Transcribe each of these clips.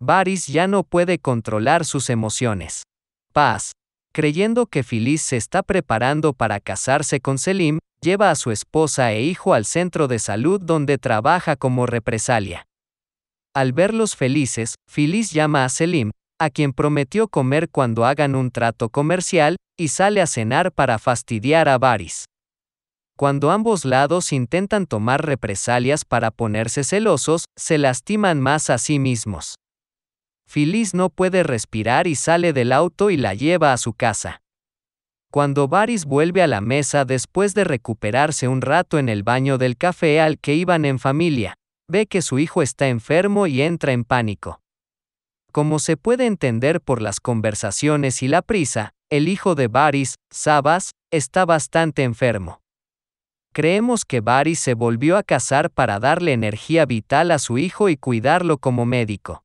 Varys ya no puede controlar sus emociones. Paz, creyendo que Phyllis se está preparando para casarse con Selim, lleva a su esposa e hijo al centro de salud donde trabaja como represalia. Al verlos felices, Feliz llama a Selim, a quien prometió comer cuando hagan un trato comercial, y sale a cenar para fastidiar a Varys. Cuando ambos lados intentan tomar represalias para ponerse celosos, se lastiman más a sí mismos. Feliz no puede respirar y sale del auto y la lleva a su casa. Cuando Varys vuelve a la mesa después de recuperarse un rato en el baño del café al que iban en familia, ve que su hijo está enfermo y entra en pánico. Como se puede entender por las conversaciones y la prisa, el hijo de Varys, Sabas, está bastante enfermo. Creemos que Varys se volvió a casar para darle energía vital a su hijo y cuidarlo como médico.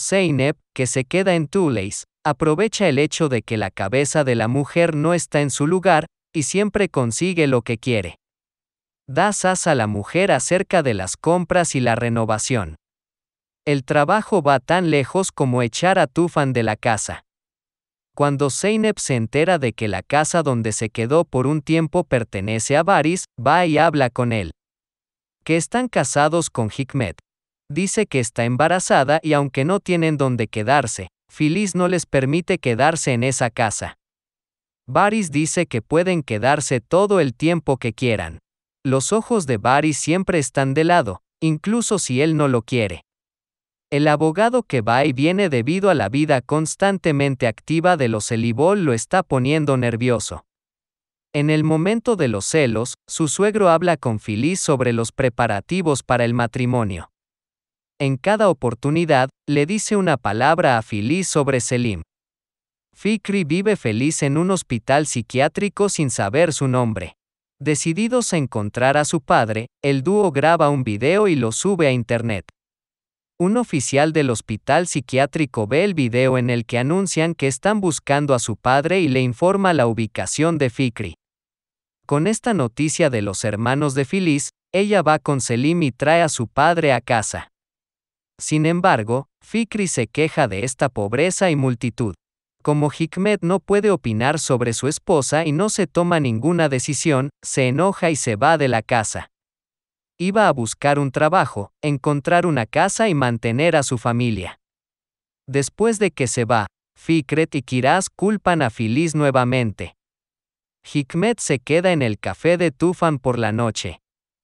Zeynep, que se queda en Tuleis, aprovecha el hecho de que la cabeza de la mujer no está en su lugar, y siempre consigue lo que quiere. Da sas a la mujer acerca de las compras y la renovación. El trabajo va tan lejos como echar a Tufan de la casa. Cuando Zeynep se entera de que la casa donde se quedó por un tiempo pertenece a Varis, va y habla con él. Que están casados con Hikmet, dice que está embarazada y aunque no tienen dónde quedarse, Phyllis no les permite quedarse en esa casa. Varys dice que pueden quedarse todo el tiempo que quieran. Los ojos de Varys siempre están de lado, incluso si él no lo quiere. El abogado que va y viene debido a la vida constantemente activa de los Elibol lo está poniendo nervioso. En el momento de los celos, su suegro habla con Phyllis sobre los preparativos para el matrimonio en cada oportunidad, le dice una palabra a Fili sobre Selim. Fikri vive feliz en un hospital psiquiátrico sin saber su nombre. Decididos a encontrar a su padre, el dúo graba un video y lo sube a internet. Un oficial del hospital psiquiátrico ve el video en el que anuncian que están buscando a su padre y le informa la ubicación de Fikri. Con esta noticia de los hermanos de Filis, ella va con Selim y trae a su padre a casa. Sin embargo, Fikri se queja de esta pobreza y multitud. Como Hikmet no puede opinar sobre su esposa y no se toma ninguna decisión, se enoja y se va de la casa. Iba a buscar un trabajo, encontrar una casa y mantener a su familia. Después de que se va, Fikret y Kiraz culpan a Filiz nuevamente. Hikmet se queda en el café de Tufan por la noche.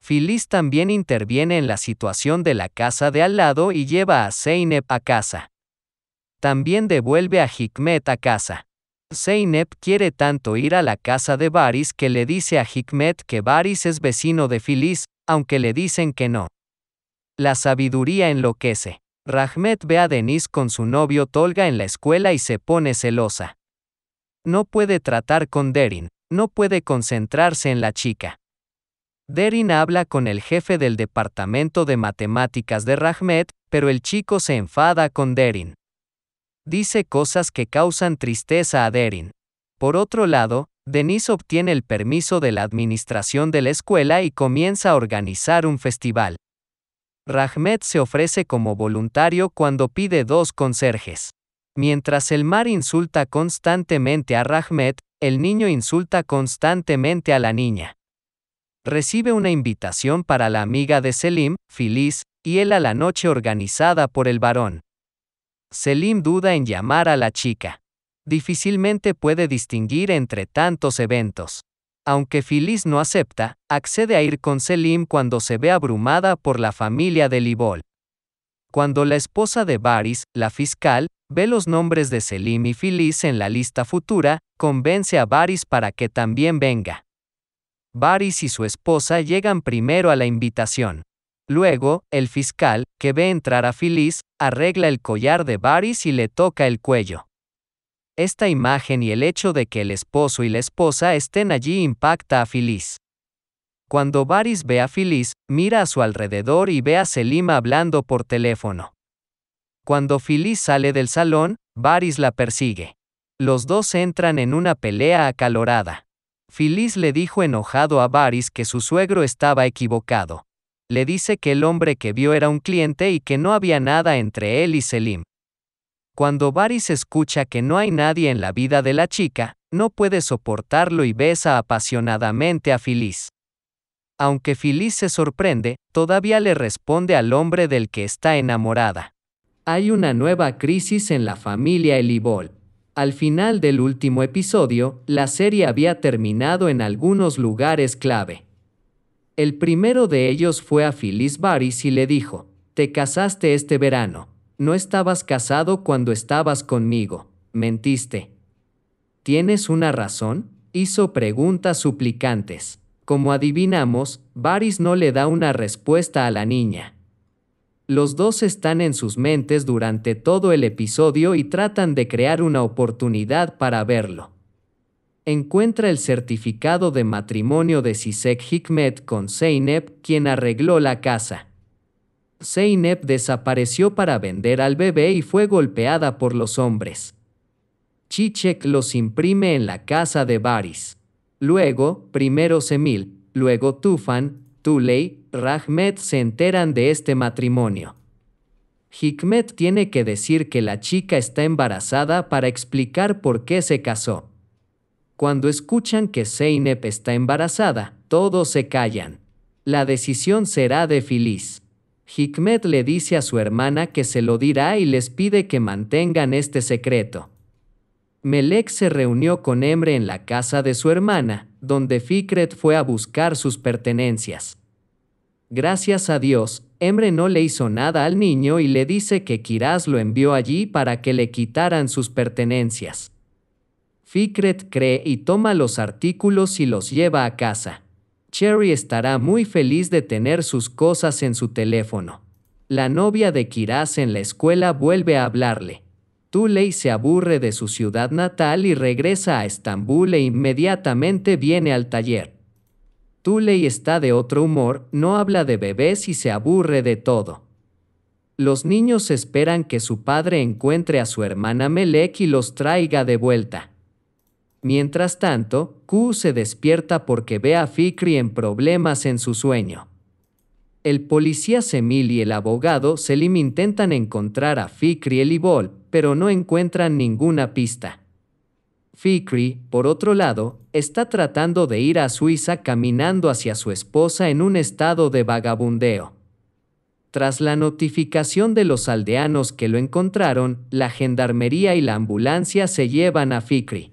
Phyllis también interviene en la situación de la casa de al lado y lleva a Zeynep a casa. También devuelve a Hikmet a casa. Zeynep quiere tanto ir a la casa de Baris que le dice a Hikmet que Baris es vecino de Phyllis, aunque le dicen que no. La sabiduría enloquece. Rahmet ve a Denise con su novio Tolga en la escuela y se pone celosa. No puede tratar con Derin, no puede concentrarse en la chica. Derin habla con el jefe del departamento de matemáticas de Rahmet, pero el chico se enfada con Derin. Dice cosas que causan tristeza a Derin. Por otro lado, Denise obtiene el permiso de la administración de la escuela y comienza a organizar un festival. Rahmet se ofrece como voluntario cuando pide dos conserjes. Mientras el mar insulta constantemente a Rahmet, el niño insulta constantemente a la niña recibe una invitación para la amiga de Selim, Filiz, y él a la noche organizada por el varón. Selim duda en llamar a la chica. Difícilmente puede distinguir entre tantos eventos. Aunque Filiz no acepta, accede a ir con Selim cuando se ve abrumada por la familia de Libol. Cuando la esposa de Baris, la fiscal, ve los nombres de Selim y Filiz en la lista futura, convence a Baris para que también venga. Baris y su esposa llegan primero a la invitación. Luego, el fiscal, que ve entrar a Filiz, arregla el collar de Baris y le toca el cuello. Esta imagen y el hecho de que el esposo y la esposa estén allí impacta a Filiz. Cuando Baris ve a Filiz, mira a su alrededor y ve a Selima hablando por teléfono. Cuando Filiz sale del salón, Baris la persigue. Los dos entran en una pelea acalorada. Feliz le dijo enojado a Baris que su suegro estaba equivocado. Le dice que el hombre que vio era un cliente y que no había nada entre él y Selim. Cuando Baris escucha que no hay nadie en la vida de la chica, no puede soportarlo y besa apasionadamente a Feliz. Aunque Feliz se sorprende, todavía le responde al hombre del que está enamorada. Hay una nueva crisis en la familia Elibol. Al final del último episodio, la serie había terminado en algunos lugares clave. El primero de ellos fue a Phyllis Baris y le dijo, Te casaste este verano. No estabas casado cuando estabas conmigo. Mentiste. ¿Tienes una razón? hizo preguntas suplicantes. Como adivinamos, Baris no le da una respuesta a la niña. Los dos están en sus mentes durante todo el episodio y tratan de crear una oportunidad para verlo. Encuentra el certificado de matrimonio de Sisek Hikmet con Zeynep, quien arregló la casa. Zeynep desapareció para vender al bebé y fue golpeada por los hombres. Chichek los imprime en la casa de Baris. Luego, primero Semil, luego Tufan, Tuley, Rahmet se enteran de este matrimonio. Hikmet tiene que decir que la chica está embarazada para explicar por qué se casó. Cuando escuchan que Zeynep está embarazada, todos se callan. La decisión será de Filiz. Hikmet le dice a su hermana que se lo dirá y les pide que mantengan este secreto. Melek se reunió con Emre en la casa de su hermana, donde Fikret fue a buscar sus pertenencias. Gracias a Dios, Emre no le hizo nada al niño y le dice que Kiraz lo envió allí para que le quitaran sus pertenencias. Fikret cree y toma los artículos y los lleva a casa. Cherry estará muy feliz de tener sus cosas en su teléfono. La novia de Kiraz en la escuela vuelve a hablarle. Tuley se aburre de su ciudad natal y regresa a Estambul e inmediatamente viene al taller. Tuley está de otro humor, no habla de bebés y se aburre de todo. Los niños esperan que su padre encuentre a su hermana Melek y los traiga de vuelta. Mientras tanto, Q se despierta porque ve a Fikri en problemas en su sueño. El policía Semil y el abogado Selim intentan encontrar a Fikri Elibol, pero no encuentran ninguna pista. Fikri, por otro lado, está tratando de ir a Suiza caminando hacia su esposa en un estado de vagabundeo. Tras la notificación de los aldeanos que lo encontraron, la gendarmería y la ambulancia se llevan a Fikri.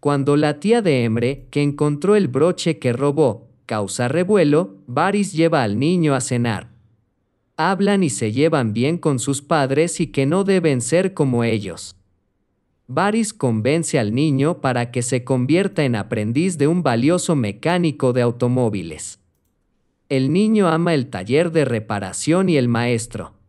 Cuando la tía de Emre, que encontró el broche que robó, causa revuelo, Baris lleva al niño a cenar hablan y se llevan bien con sus padres y que no deben ser como ellos. Varys convence al niño para que se convierta en aprendiz de un valioso mecánico de automóviles. El niño ama el taller de reparación y el maestro.